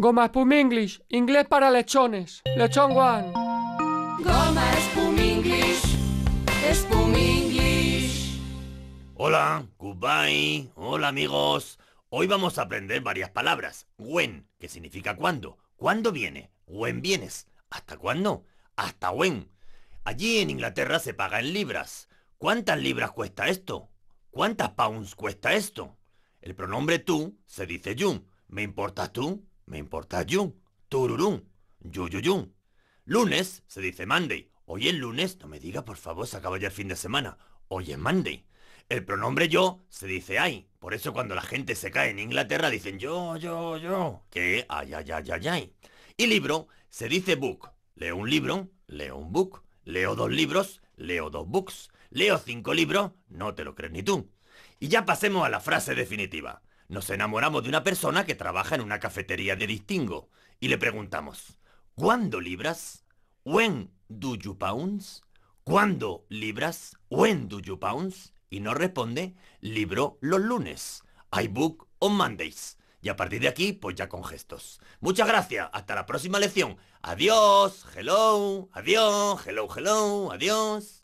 Goma Spum English, inglés para lechones. Lechón One. Goma Spum English, Spum English. Hola, goodbye, hola amigos. Hoy vamos a aprender varias palabras. When, que significa cuándo. ¿Cuándo viene? When vienes. ¿Hasta cuándo? Hasta when. Allí en Inglaterra se paga en libras. ¿Cuántas libras cuesta esto? ¿Cuántas pounds cuesta esto? El pronombre tú se dice you. ¿Me importas tú? Me importa yun, tururún, yuyuyun. Lunes se dice Monday. Hoy es lunes, no me diga por favor, se acaba ya el fin de semana. Hoy es Monday. El pronombre yo se dice ay. Por eso cuando la gente se cae en Inglaterra dicen yo, yo, yo. Que ay, ay, ay, ay, ay. Y libro se dice book. Leo un libro, leo un book. Leo dos libros, leo dos books. Leo cinco libros, no te lo crees ni tú. Y ya pasemos a la frase definitiva. Nos enamoramos de una persona que trabaja en una cafetería de distingo y le preguntamos, ¿cuándo libras? ¿When do you pounds? ¿Cuándo libras? ¿When do you pounds? Y nos responde, libro los lunes. I book on Mondays. Y a partir de aquí, pues ya con gestos. Muchas gracias, hasta la próxima lección. Adiós, hello, adiós, hello, hello, adiós.